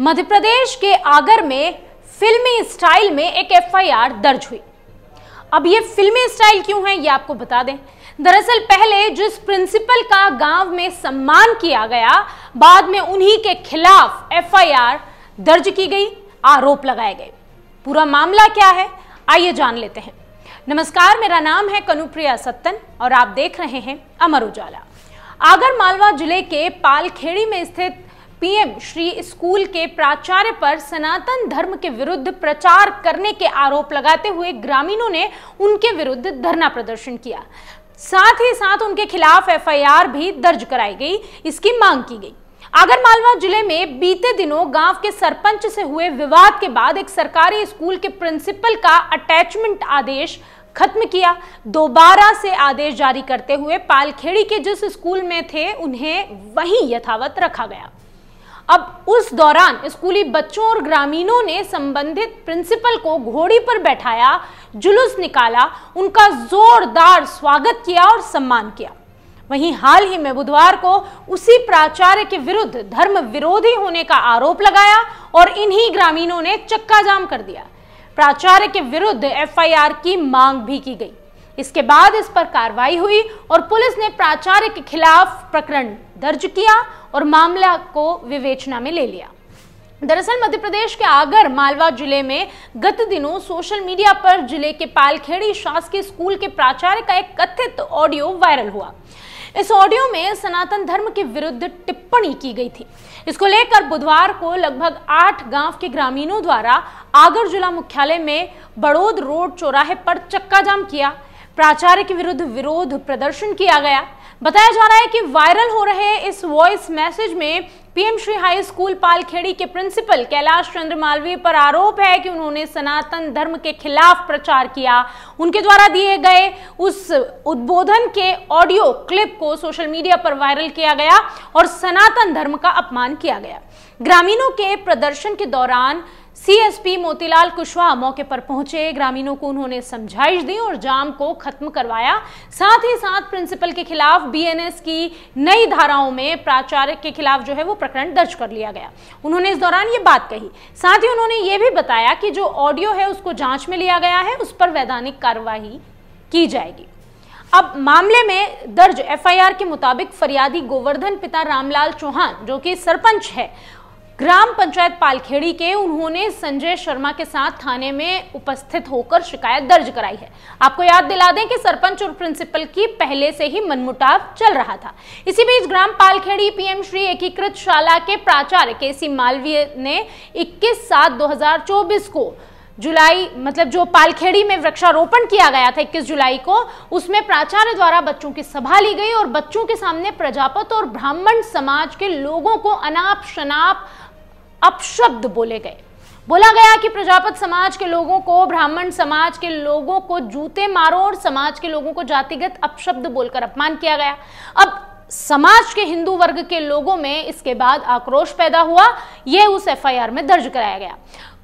मध्य प्रदेश के आगर में फिल्मी स्टाइल में एक एफआईआर दर्ज हुई अब ये फिल्मी स्टाइल क्यों है ये आपको बता दें दरअसल पहले जिस प्रिंसिपल का गांव में सम्मान किया गया बाद में उन्हीं के खिलाफ एफआईआर दर्ज की गई आरोप लगाए गए पूरा मामला क्या है आइए जान लेते हैं नमस्कार मेरा नाम है कनुप्रिया सत्तन और आप देख रहे हैं अमर उजाला आगर मालवा जिले के पालखेड़ी में स्थित पीएम श्री स्कूल के प्राचार्य पर सनातन धर्म के विरुद्ध प्रचार करने के आरोप लगाते हुए ग्रामीणों ने उनके विरुद्ध धरना प्रदर्शन किया साथ ही साथ उनके खिलाफ एफआईआर भी दर्ज कराई गई इसकी मांग की गई आगर मालवा जिले में बीते दिनों गांव के सरपंच से हुए विवाद के बाद एक सरकारी स्कूल के प्रिंसिपल का अटैचमेंट आदेश खत्म किया दोबारा से आदेश जारी करते हुए पालखेड़ी के जिस स्कूल में थे उन्हें वहीं यथावत रखा गया अब उस दौरान स्कूली बच्चों और ग्रामीणों ने संबंधित प्रिंसिपल को घोड़ी पर बैठाया जुलूस निकाला उनका जोरदार स्वागत किया और सम्मान किया वहीं हाल ही में बुधवार को उसी प्राचार्य के विरुद्ध धर्म विरोधी होने का आरोप लगाया और इन्हीं ग्रामीणों ने चक्का जाम कर दिया प्राचार्य के विरुद्ध एफआईआर की मांग भी की गई इसके बाद इस पर कार्रवाई हुई और पुलिस ने प्राचार्य के खिलाफ प्रकरण दर्ज किया और मामला को विवेचना में ले लिया दरअसल मध्य प्रदेश के आगर मालवा जिले में गत दिनों सोशल मीडिया पर जिले के पालखेड़ी शासकीय स्कूल के प्राचार्य का एक कथित ऑडियो वायरल हुआ इस ऑडियो में सनातन धर्म के विरुद्ध टिप्पणी की गई थी इसको लेकर बुधवार को लगभग आठ गांव के ग्रामीणों द्वारा आगर जिला मुख्यालय में बड़ोद रोड चौराहे पर चक्का जाम किया प्राचार्य के विरुद्ध विरोध प्रदर्शन किया गया बताया जा रहा है कि वायरल हो रहे इस वॉइस मैसेज में PM Shri high school Palkhedi के प्रिंसिपल कैलाश चंद्र मालवीय पर आरोप है कि उन्होंने सनातन धर्म के खिलाफ प्रचार किया उनके द्वारा दिए गए उस उद्बोधन के ऑडियो क्लिप को सोशल मीडिया पर वायरल किया गया और सनातन धर्म का अपमान किया गया ग्रामीणों के प्रदर्शन के दौरान सीएसपी मोतीलाल कुशवाहा मौके पर पहुंचे ग्रामीणों को उन्होंने समझाइश दी और जाम को खत्म करवाया साथ ही साथ प्रिंसिपल के खिलाफ बीएनएस की नई धाराओं में प्राचार्य के खिलाफ जो है वो प्रकरण दर्ज कर लिया गया उन्होंने इस दौरान ये बात कही साथ ही उन्होंने ये भी बताया कि जो ऑडियो है उसको जांच में लिया गया है उस पर वैधानिक कार्यवाही की जाएगी अब मामले में दर्ज एफआईआर के मुताबिक फरियादी गोवर्धन पिता रामलाल चौहान जो कि सरपंच है ग्राम पंचायत पालखेड़ी के उन्होंने संजय शर्मा के साथ थाने में उपस्थित होकर शिकायत दर्ज कराई है आपको याद दिला दें कि सरपंच और प्रिंसिपल की पहले से ही मनमुटाव चल रहा था इसी बीच ग्राम पालखेड़ी पीएम श्री एकीकृत शाला के प्राचार्य केसी सी मालवीय ने 21 सात 2024 को जुलाई मतलब जो पालखेड़ी में वृक्षारोपण किया गया था इक्कीस जुलाई को उसमें प्राचार्य द्वारा बच्चों की सभा ली गई और बच्चों के सामने प्रजापत और ब्राह्मण समाज के लोगों को अनाप शनाप अपशब्द बोले गए बोला गया कि प्रजापत समाज के लोगों को ब्राह्मण समाज के लोगों को जूते मारो और समाज के लोगों को जातिगत अपशब्द बोलकर अपमान किया गया अब समाज के हिंदू वर्ग के लोगों में इसके बाद आक्रोश पैदा हुआ यह उस एफआईआर में दर्ज कराया गया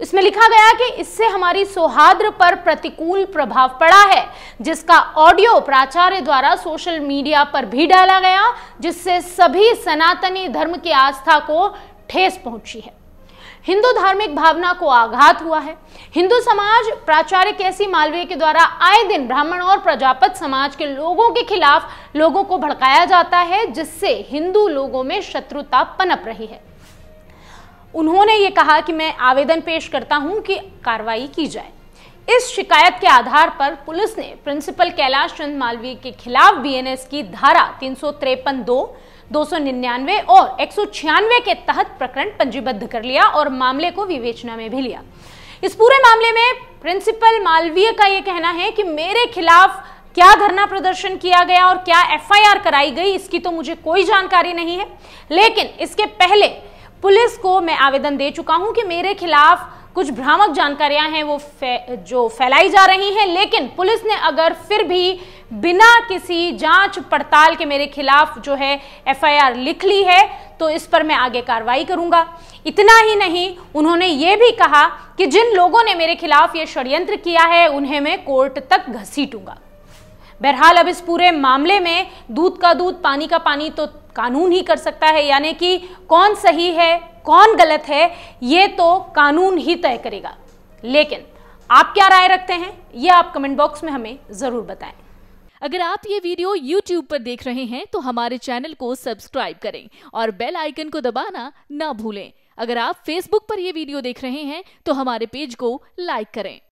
इसमें लिखा गया कि इससे हमारी सौहार्द पर प्रतिकूल प्रभाव पड़ा है जिसका ऑडियो प्राचार्य द्वारा सोशल मीडिया पर भी डाला गया जिससे सभी सनातनी धर्म की आस्था को ठेस पहुंची है हिंदू धार्मिक भावना को आघात हुआ है हिंदू समाज प्राचार्य केसी मालवीय के द्वारा आए दिन ब्राह्मण और प्रजापत समाज के लोगों के खिलाफ लोगों को भड़काया जाता है जिससे हिंदू लोगों में शत्रुता पनप रही है उन्होंने ये कहा कि मैं आवेदन पेश करता हूं कि कार्रवाई की जाए इस शिकायत के आधार पर पुलिस ने प्रिंसिपल कैलाश चंद मालवीय के खिलाफ बीएनएस की धारा तीन सौ दो दो सौ निन्यानवे और एक सौ छियानवे के तहत प्रकरण पंजीबद्ध कर लिया और मामले को विवेचना में भी लिया इस पूरे मामले में प्रिंसिपल मालवीय का यह कहना है कि मेरे खिलाफ क्या धरना प्रदर्शन किया गया और क्या एफआईआर कराई गई इसकी तो मुझे कोई जानकारी नहीं है लेकिन इसके पहले पुलिस को मैं आवेदन दे चुका हूं कि मेरे खिलाफ कुछ भ्रामक जानकारियां हैं वो फै, जो फैलाई जा रही हैं लेकिन पुलिस ने अगर फिर भी बिना किसी जांच पड़ताल के मेरे खिलाफ जो है एफआईआर लिख ली है तो इस पर मैं आगे कार्रवाई करूंगा इतना ही नहीं उन्होंने ये भी कहा कि जिन लोगों ने मेरे खिलाफ ये षड्यंत्र किया है उन्हें मैं कोर्ट तक घसीटूंगा बहरहाल अब इस पूरे मामले में दूध का दूध पानी का पानी तो कानून ही कर सकता है यानी कि कौन सही है कौन गलत है ये तो कानून ही तय करेगा लेकिन आप क्या राय रखते हैं ये आप कमेंट बॉक्स में हमें ज़रूर बताएं अगर आप ये वीडियो YouTube पर देख रहे हैं तो हमारे चैनल को सब्सक्राइब करें और बेल आइकन को दबाना ना भूलें अगर आप Facebook पर यह वीडियो देख रहे हैं तो हमारे पेज को लाइक करें